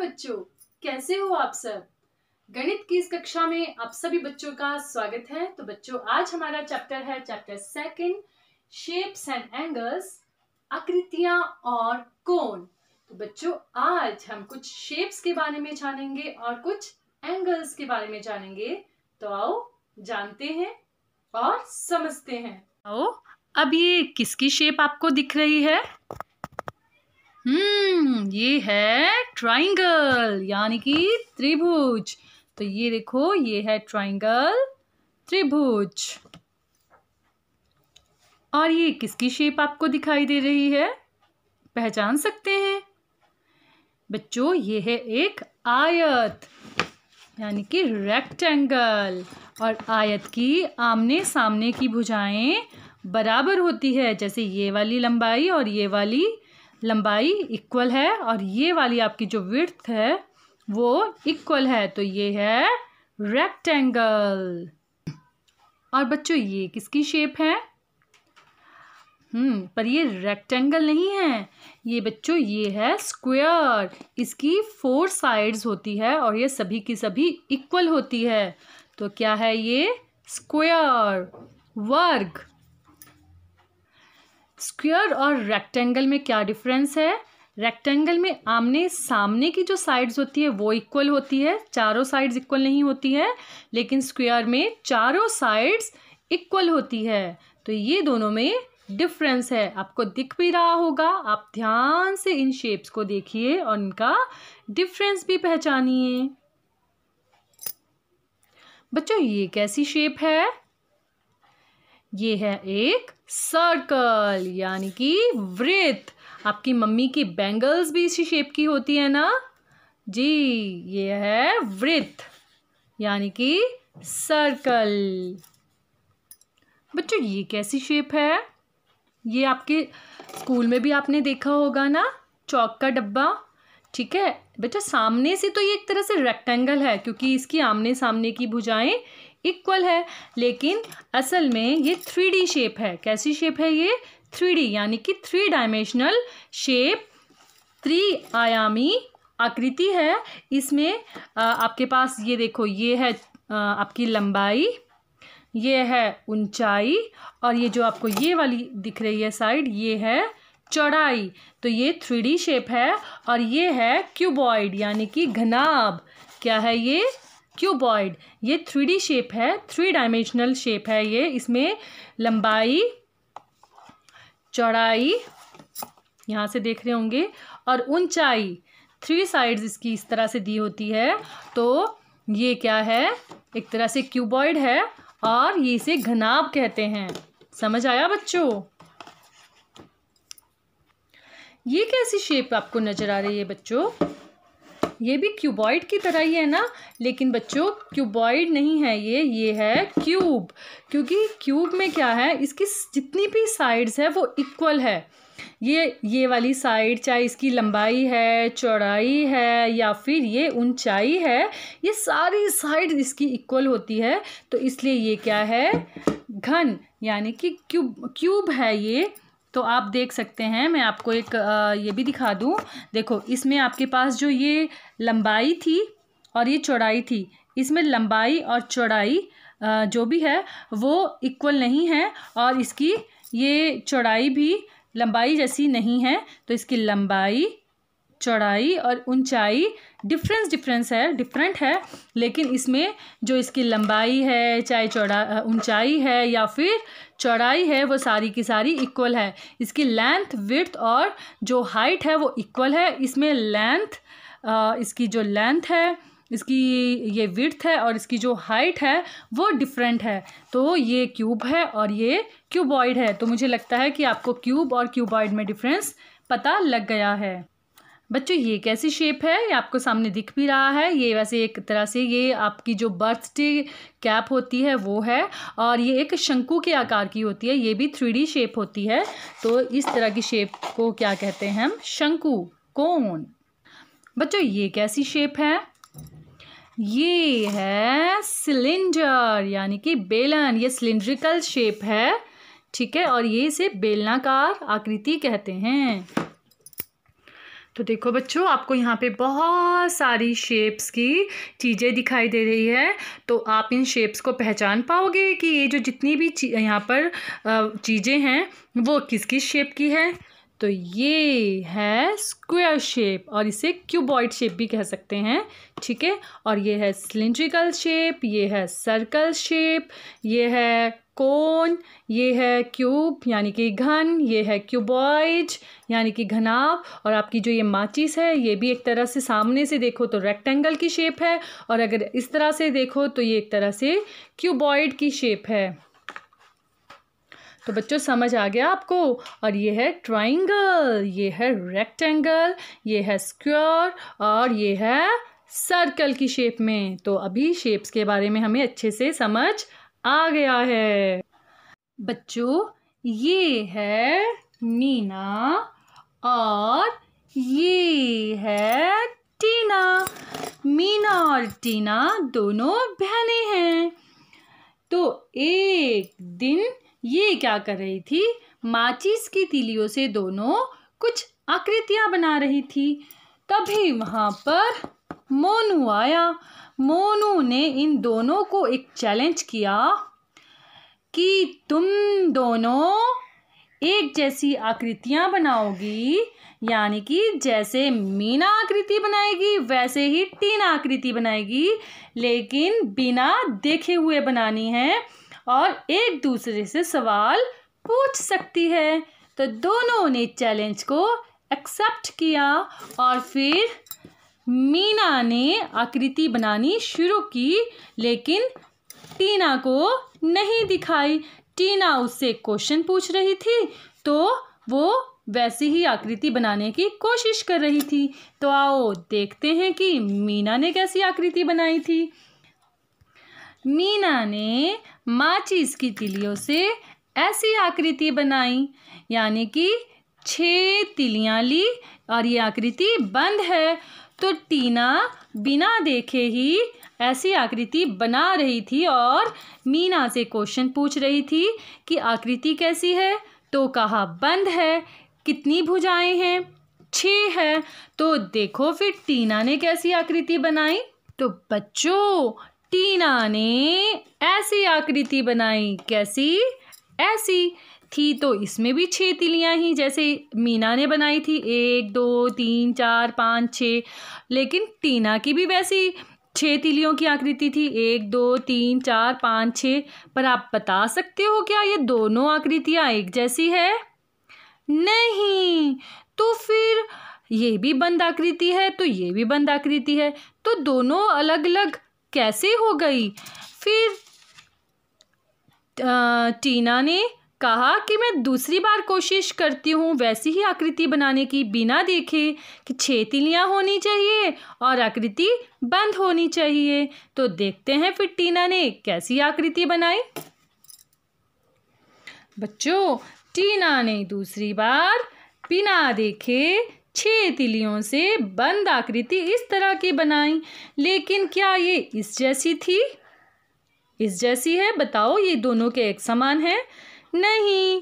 बच्चों कैसे हो आप सब गणित की इस कक्षा में आप सभी बच्चों का स्वागत है तो बच्चों आज हमारा चैप्टर है chapter second shapes and angles आकृतियां और कोण तो बच्चों आज हम कुछ शेप्स के बारे में जानेंगे और कुछ एंगल्स के बारे में जानेंगे तो आओ जानते हैं और समझते हैं आओ अब ये किसकी शेप आपको दिख रही है हम्म ये है ट्राइंगल यानी कि त्रिभुज तो ये देखो ये है ट्राइंगल त्रिभुज और ये किसकी शेप आपको दिखाई दे रही है पहचान सकते हैं बच्चों ये है एक आयत यानी कि रेक्टेंगल और आयत की आमने सामने की भुजाएं बराबर होती है जैसे ये वाली लंबाई और ये वाली लंबाई इक्वल है और ये वाली आपकी जो विर्थ है वो इक्वल है तो ये है रेक्टेंगल और बच्चों ये किसकी शेप है हम्म पर ये रेक्टेंगल नहीं है ये बच्चों ये है स्क्वायर इसकी फोर साइड्स होती है और ये सभी की सभी इक्वल होती है तो क्या है ये स्क्वायर वर्ग स्क्वायर और रेक्टेंगल में क्या डिफरेंस है रेक्टेंगल में आमने सामने की जो साइड्स होती है वो इक्वल होती है चारों साइड्स इक्वल नहीं होती है लेकिन स्क्वायर में चारों साइड्स इक्वल होती है तो ये दोनों में डिफरेंस है आपको दिख भी रहा होगा आप ध्यान से इन शेप्स को देखिए और इनका डिफरेंस भी पहचानिए बच्चों ये कैसी शेप है ये है एक सर्कल यानी कि वृत्त आपकी मम्मी की बैंगल्स भी इसी शेप की होती है ना जी ये है वृत्त यानी कि सर्कल बच्चों ये कैसी शेप है ये आपके स्कूल में भी आपने देखा होगा ना चौक का डब्बा ठीक है बच्चा सामने से तो ये एक तरह से रेक्टेंगल है क्योंकि इसकी आमने सामने की भुजाएं इक्वल है लेकिन असल में ये थ्री डी शेप है कैसी शेप है ये थ्री डी यानी कि थ्री डायमेंशनल शेप त्रि आयामी आकृति है इसमें आपके पास ये देखो ये है आपकी लंबाई ये है ऊंचाई और ये जो आपको ये वाली दिख रही है साइड ये है चौड़ाई तो ये थ्री शेप है और ये है क्यूबॉइड यानी कि घनाब क्या है ये क्यूबॉइड ये थ्री शेप है थ्री डायमेंशनल शेप है ये इसमें लंबाई चौड़ाई यहाँ से देख रहे होंगे और ऊंचाई थ्री साइड्स इसकी इस तरह से दी होती है तो ये क्या है एक तरह से क्यूबॉइड है और ये इसे घनाब कहते हैं समझ आया बच्चों ये कैसी शेप आपको नज़र आ रही है बच्चों ये भी क्यूबॉइड की तरह ही है ना लेकिन बच्चों क्यूबॉइड नहीं है ये ये है क्यूब क्योंकि क्यूब में क्या है इसकी जितनी भी साइड्स है वो इक्वल है ये ये वाली साइड चाहे इसकी लंबाई है चौड़ाई है या फिर ये ऊंचाई है ये सारी साइड इसकी इक्वल होती है तो इसलिए ये क्या है घन यानी कि क्यूब क्यूब है ये तो आप देख सकते हैं मैं आपको एक ये भी दिखा दूँ देखो इसमें आपके पास जो ये लंबाई थी और ये चौड़ाई थी इसमें लंबाई और चौड़ाई जो भी है वो इक्वल नहीं है और इसकी ये चौड़ाई भी लंबाई जैसी नहीं है तो इसकी लंबाई चौड़ाई और ऊंचाई डिफरेंस डिफरेंस है डिफरेंट है लेकिन इसमें जो इसकी लंबाई है चाहे चौड़ा ऊंचाई है या फिर चौड़ाई है वो सारी की सारी इक्वल है इसकी लेंथ विर्थ और जो हाइट है वो इक्वल है इसमें लेंथ इसकी जो लेंथ है इसकी ये विर्थ है और इसकी जो हाइट है वो डिफरेंट है तो ये क्यूब है और ये क्यूबॉइड है तो मुझे लगता है कि आपको क्यूब और क्यूबॉइड में डिफरेंस पता लग गया है बच्चों ये कैसी शेप है ये आपको सामने दिख भी रहा है ये वैसे एक तरह से ये आपकी जो बर्थडे कैप होती है वो है और ये एक शंकु के आकार की होती है ये भी थ्री शेप होती है तो इस तरह की शेप को क्या कहते हैं हम शंकु कौन बच्चों ये कैसी शेप है ये है सिलेंडर यानी कि बेलन ये सिलेंड्रिकल शेप है ठीक है और ये इसे बेलनाकार आकृति कहते हैं तो देखो बच्चों आपको यहाँ पे बहुत सारी शेप्स की चीज़ें दिखाई दे रही है तो आप इन शेप्स को पहचान पाओगे कि ये जो जितनी भी यहाँ पर चीज़ें हैं वो किस किस शेप की है तो ये है स्क्वायर शेप और इसे क्यूबॉइड शेप भी कह सकते हैं ठीक है और ये है सिलेंड्रिकल शेप ये है सर्कल शेप ये है कोन ये है क्यूब यानी कि घन ये है क्यूबॉइड यानी कि घनाव और आपकी जो ये माचिस है ये भी एक तरह से सामने से देखो तो रेक्टेंगल की शेप है और अगर इस तरह से देखो तो ये एक तरह से क्यूबॉइड की शेप है तो बच्चों समझ आ गया आपको और ये है ट्राइंगल ये है रेक्टेंगल ये है स्क्वायर और ये है सर्कल की शेप में तो अभी शेप्स के बारे में हमें अच्छे से समझ आ गया है बच्चों ये है मीना और ये है टीना मीना और टीना दोनों बहनें हैं तो एक दिन ये क्या कर रही थी माचिस की तिलियों से दोनों कुछ आकृतियां बना रही थी तभी वहाँ पर मोनू आया मोनू ने इन दोनों को एक चैलेंज किया कि तुम दोनों एक जैसी आकृतियां बनाओगी यानी कि जैसे मीना आकृति बनाएगी वैसे ही टीना आकृति बनाएगी लेकिन बिना देखे हुए बनानी है और एक दूसरे से सवाल पूछ सकती है तो दोनों ने चैलेंज को एक्सेप्ट किया और फिर मीना ने आकृति बनानी शुरू की लेकिन टीना को नहीं दिखाई टीना उससे क्वेश्चन पूछ रही थी तो वो वैसी ही आकृति बनाने की कोशिश कर रही थी तो आओ देखते हैं कि मीना ने कैसी आकृति बनाई थी मीना ने माचिस की तिलियों से ऐसी आकृति बनाई यानी कि छ तिलियाँ ली और ये आकृति बंद है तो टीना बिना देखे ही ऐसी आकृति बना रही थी और मीना से क्वेश्चन पूछ रही थी कि आकृति कैसी है तो कहा बंद है कितनी भुजाएं हैं छ है तो देखो फिर टीना ने कैसी आकृति बनाई तो बच्चों टीना ने ऐसी आकृति बनाई कैसी ऐसी थी तो इसमें भी छः तिलियाँ ही जैसे मीना ने बनाई थी एक दो तीन चार पाँच छ लेकिन टीना की भी वैसी छः तिलियों की आकृति थी एक दो तीन चार पाँच छ पर आप बता सकते हो क्या ये दोनों आकृतियाँ एक जैसी है नहीं तो फिर ये भी बंद आकृति है तो ये भी बंद आकृति है तो दोनों अलग अलग कैसे हो गई फिर टीना ने कहा कि मैं दूसरी बार कोशिश करती हूँ वैसी ही आकृति बनाने की बिना देखे कि छः तिलियाँ होनी चाहिए और आकृति बंद होनी चाहिए तो देखते हैं फिर टीना ने कैसी आकृति बनाई बच्चों टीना ने दूसरी बार बिना देखे छह तिलियों से बंद आकृति इस तरह की बनाई लेकिन क्या ये इस जैसी थी इस जैसी है बताओ ये दोनों के एक समान है नहीं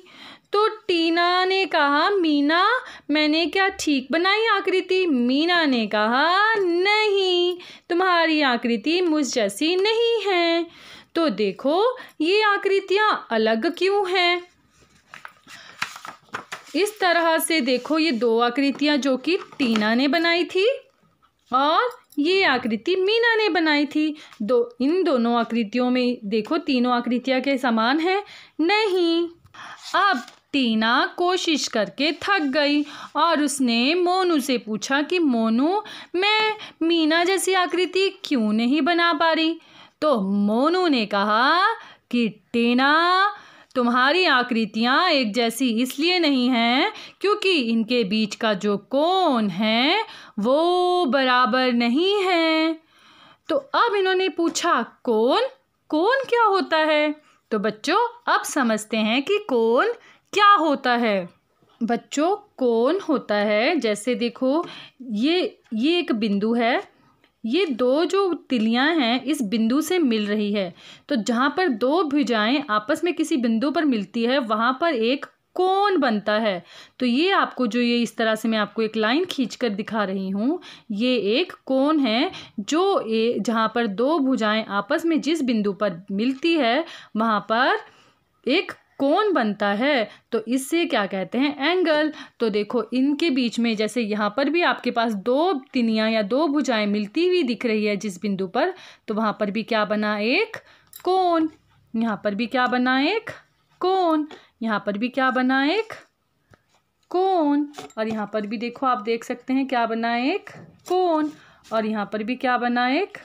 तो टीना ने कहा मीना मैंने क्या ठीक बनाई आकृति मीना ने कहा नहीं तुम्हारी आकृति मुझ जैसी नहीं है तो देखो ये आकृतियाँ अलग क्यों हैं इस तरह से देखो ये दो आकृतियाँ जो कि टीना ने बनाई थी और ये आकृति मीना ने बनाई थी दो इन दोनों आकृतियों में देखो तीनों आकृतियाँ के समान है नहीं अब टीना कोशिश करके थक गई और उसने मोनू से पूछा कि मोनू मैं मीना जैसी आकृति क्यों नहीं बना पा रही तो मोनू ने कहा कि टीना तुम्हारी आकृतियाँ एक जैसी इसलिए नहीं हैं क्योंकि इनके बीच का जो कोण है वो बराबर नहीं है तो अब इन्होंने पूछा कोण कोण क्या होता है तो बच्चों अब समझते हैं कि कोण क्या होता है बच्चों कोण होता है जैसे देखो ये ये एक बिंदु है ये दो जो तिलियां हैं इस बिंदु से मिल रही है तो जहाँ पर दो भुजाएं आपस में किसी बिंदु पर मिलती है वहाँ पर एक कोण बनता है तो ये आपको जो ये इस तरह से मैं आपको एक लाइन खींचकर दिखा रही हूँ ये एक कोण है जो ए जहाँ पर दो भुजाएं आपस में जिस बिंदु पर मिलती है वहाँ पर एक कौन बनता है तो इससे क्या कहते हैं एंगल तो देखो इनके बीच में जैसे यहाँ पर भी आपके पास दो तिनियाँ या दो भुजाएं मिलती हुई दिख रही है जिस बिंदु पर तो वहाँ पर भी क्या बना एक कौन यहाँ पर भी क्या बना एक कौन यहाँ पर भी क्या बना एक कौन और यहाँ पर भी देखो आप देख सकते हैं क्या बना एक कौन और यहाँ पर भी क्या बना एक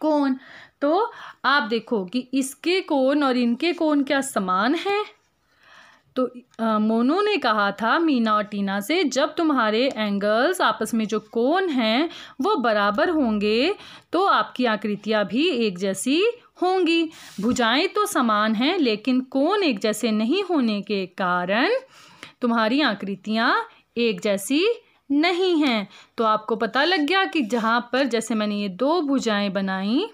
कौन तो आप देखो कि इसके कोण और इनके कोण क्या समान हैं तो आ, मोनू ने कहा था मीना और टीना से जब तुम्हारे एंगल्स आपस में जो कोण हैं वो बराबर होंगे तो आपकी आकृतियाँ भी एक जैसी होंगी भुजाएं तो समान हैं लेकिन कोण एक जैसे नहीं होने के कारण तुम्हारी आकृतियाँ एक जैसी नहीं हैं तो आपको पता लग गया कि जहाँ पर जैसे मैंने ये दो भुजाएं बनाई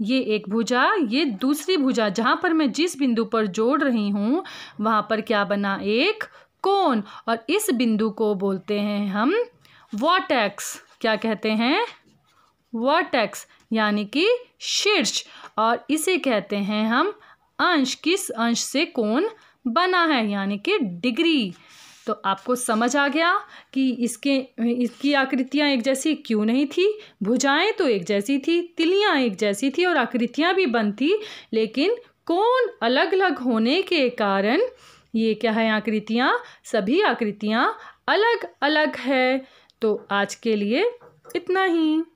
ये एक भुजा ये दूसरी भुजा जहाँ पर मैं जिस बिंदु पर जोड़ रही हूँ वहाँ पर क्या बना एक कोन और इस बिंदु को बोलते हैं हम वॉटैक्स क्या कहते हैं वॉटैक्स यानी कि शीर्ष और इसे कहते हैं हम अंश किस अंश से कोन बना है यानी कि डिग्री तो आपको समझ आ गया कि इसके इसकी आकृतियाँ एक जैसी क्यों नहीं थी भुजाएं तो एक जैसी थी तिलियाँ एक जैसी थी और आकृतियाँ भी बन थी लेकिन कौन अलग अलग होने के कारण ये क्या है आकृतियाँ सभी आकृतियाँ अलग अलग है तो आज के लिए इतना ही